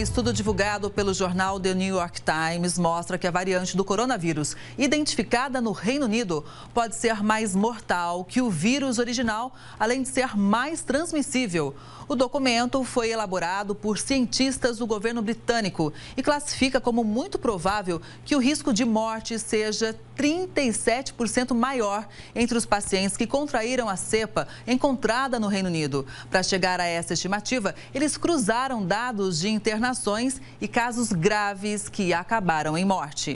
estudo divulgado pelo jornal The New York Times mostra que a variante do coronavírus, identificada no Reino Unido, pode ser mais mortal que o vírus original, além de ser mais transmissível. O documento foi elaborado por cientistas do governo britânico e classifica como muito provável que o risco de morte seja 37% maior entre os pacientes que contraíram a cepa encontrada no Reino Unido. Para chegar a essa estimativa, eles cruzaram dados de internação internações e casos graves que acabaram em morte.